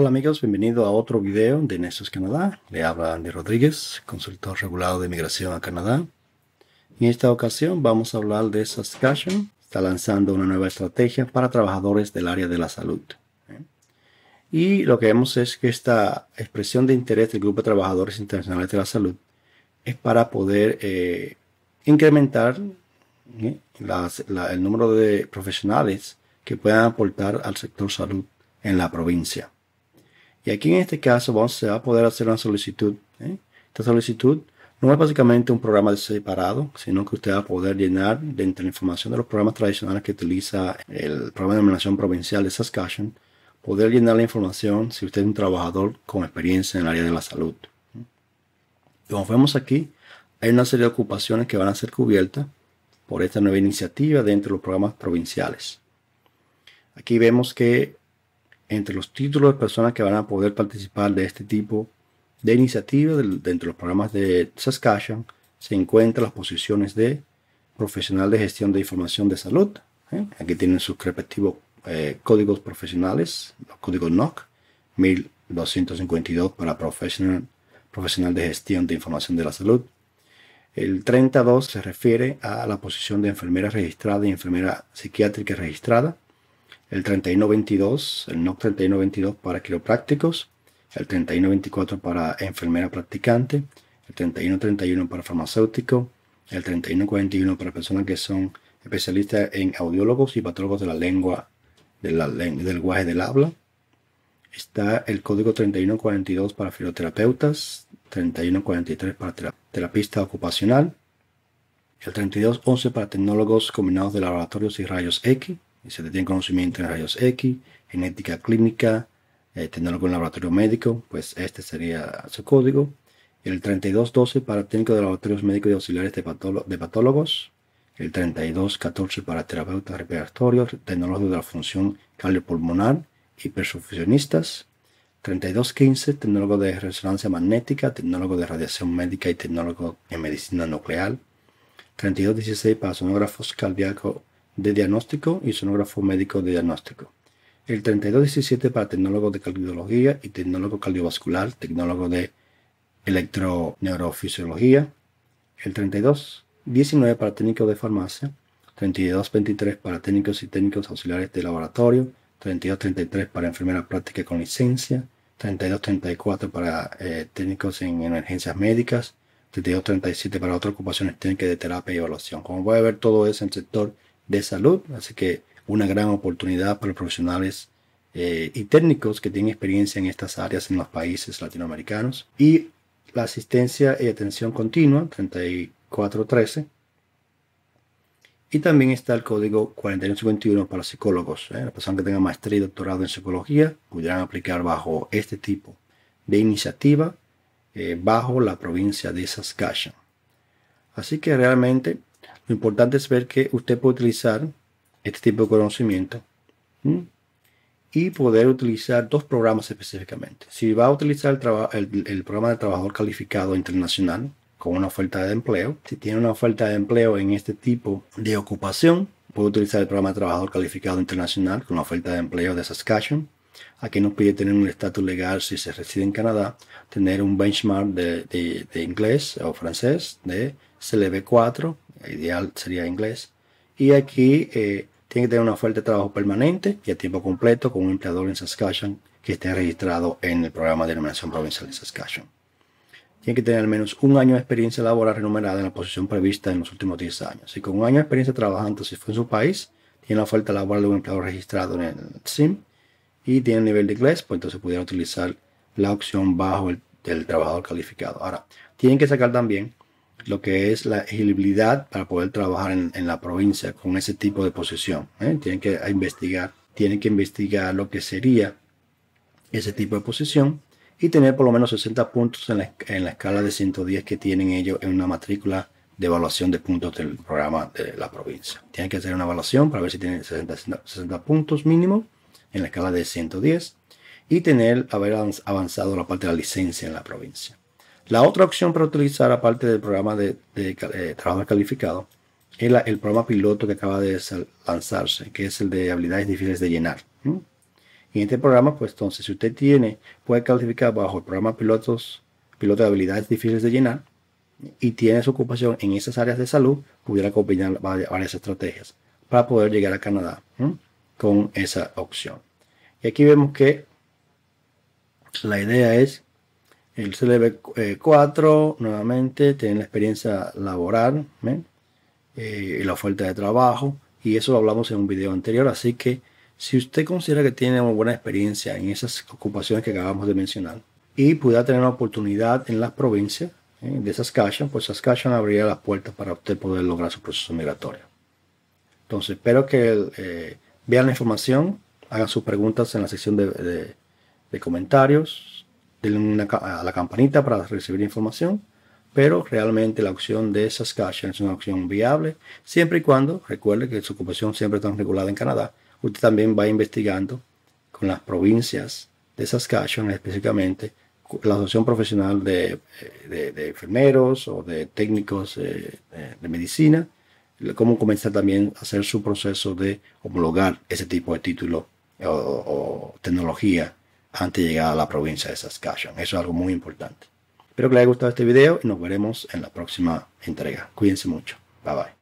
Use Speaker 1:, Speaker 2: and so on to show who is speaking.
Speaker 1: Hola amigos, bienvenidos a otro video de Nexus Canadá. Le habla Andy Rodríguez, consultor regulado de migración a Canadá. En esta ocasión vamos a hablar de Saskatchewan. Está lanzando una nueva estrategia para trabajadores del área de la salud. ¿eh? Y lo que vemos es que esta expresión de interés del Grupo de Trabajadores Internacionales de la Salud es para poder eh, incrementar ¿eh? el número de profesionales que puedan aportar al sector salud en la provincia. Y aquí en este caso vamos a poder hacer una solicitud. ¿eh? Esta solicitud no es básicamente un programa separado, sino que usted va a poder llenar dentro de la información de los programas tradicionales que utiliza el programa de denominación provincial de Saskatchewan, poder llenar la información si usted es un trabajador con experiencia en el área de la salud. Como vemos aquí, hay una serie de ocupaciones que van a ser cubiertas por esta nueva iniciativa dentro de los programas provinciales. Aquí vemos que entre los títulos de personas que van a poder participar de este tipo de iniciativas dentro de, los programas de Saskatchewan se encuentran las posiciones de profesional de gestión de información de salud. ¿eh? Aquí tienen sus respectivos eh, códigos profesionales, los códigos NOC 1252 para profesional, profesional de gestión de información de la salud. El 32 se refiere a la posición de enfermera registrada y enfermera psiquiátrica registrada el 3122, el NOC 3122 para quiroprácticos, el 3124 para enfermera practicante, el 3131 para farmacéutico, el 3141 para personas que son especialistas en audiólogos y patólogos de la lengua, del lenguaje del habla. Está el código 3142 para filoterapeutas, 3143 para terapista ocupacional, el 3211 para tecnólogos combinados de laboratorios y rayos X, se detiene tiene conocimiento en rayos X, genética clínica, eh, tecnólogo en laboratorio médico, pues este sería su código. El 3212 para técnico de laboratorios médicos y auxiliares de, patólogos. El 3214 para terapeutas respiratorios, tecnólogo de la función cardiopulmonar y perfusionistas. 3215, tecnólogo de resonancia magnética, tecnólogo de radiación médica y tecnólogo en medicina nuclear. 3216 para sonógrafos cardíacos de diagnóstico y sonógrafo médico de diagnóstico. El 3217 para tecnólogo de cardiología y tecnólogo cardiovascular, tecnólogo de electroneurofisiología. El 3219 para técnico de farmacia. 3223 para técnicos y técnicos auxiliares de laboratorio. 3233 para enfermeras prácticas con licencia. 3234 para eh, técnicos en emergencias médicas, 3237 para otras ocupaciones técnicas de terapia y evaluación. Como puede ver, todo es en el sector de salud. Así que una gran oportunidad para los profesionales eh, y técnicos que tienen experiencia en estas áreas en los países latinoamericanos. Y la asistencia y atención continua, 3413. Y también está el código 4151 para psicólogos. ¿eh? La persona personas que tengan maestría y doctorado en psicología podrán aplicar bajo este tipo de iniciativa eh, bajo la provincia de Saskatchewan. Así que realmente lo importante es ver que usted puede utilizar este tipo de conocimiento y poder utilizar dos programas específicamente. Si va a utilizar el, programa de trabajador calificado internacional con una oferta de empleo, si tiene una oferta de empleo en este tipo de ocupación, puede utilizar el programa de trabajador calificado internacional con una oferta de empleo de Saskatchewan. Aquí nos pide tener un estatus legal si se reside en Canadá, tener un benchmark de, de inglés o francés de CLB4 ideal sería inglés. Y aquí eh, tiene que tener una oferta de trabajo permanente y a tiempo completo con un empleador en Saskatchewan que esté registrado en el programa de denominación provincial en Saskatchewan. Tiene que tener al menos un año de experiencia laboral remunerada en la posición prevista en los últimos 10 años. y con un año de experiencia trabajando, si fue en su país, tiene la oferta laboral de un empleador registrado en el SIM y tiene nivel de inglés, pues entonces pudiera utilizar la opción bajo del trabajador calificado. Ahora, tienen que sacar también lo que es la elegibilidad para poder trabajar en, la provincia con ese tipo de posición. ¿eh? Tienen que investigar, tienen que investigar lo que sería ese tipo de posición y tener por lo menos 60 puntos en la, escala de 110 que tienen ellos en una matrícula de evaluación de puntos del programa de la provincia. Tienen que hacer una evaluación para ver si tienen 60, 60 puntos mínimo en la escala de 110 y tener haber avanzado la parte de la licencia en la provincia. La otra opción para utilizar, aparte del programa de, eh, trabajo calificado, es el programa piloto que acaba de lanzarse, que es el de habilidades difíciles de llenar. Y en este programa, pues entonces, si usted tiene, puede calificar bajo el programa piloto de habilidades difíciles de llenar y tiene su ocupación en esas áreas de salud, pudiera combinar varias, estrategias para poder llegar a Canadá con esa opción. Y aquí vemos que la idea es el CLB4 eh, nuevamente, tiene la experiencia laboral ¿eh? Eh, y la oferta de trabajo. Y eso lo hablamos en un video anterior. Así que si usted considera que tiene una buena experiencia en esas ocupaciones que acabamos de mencionar y pudiera tener una oportunidad en las provincias de Saskatchewan, pues Saskatchewan abriría las puertas para usted poder lograr su proceso migratorio. Entonces, espero que vean la información, hagan sus preguntas en la sección de comentarios, denle a la campanita para recibir información, pero realmente la opción de esas es una opción viable, siempre y cuando recuerde que su ocupación siempre está regulada en Canadá. Usted también va investigando con las provincias de Saskatchewan, específicamente la asociación profesional eh, de, de, enfermeros o de técnicos eh, eh, de, medicina, cómo comenzar también a hacer su proceso de homologar ese tipo de título o, o tecnología antes de llegar a la provincia de Saskatchewan. Eso es algo muy importante. Espero que les haya gustado este video y nos veremos en la próxima entrega. Cuídense mucho. Bye bye.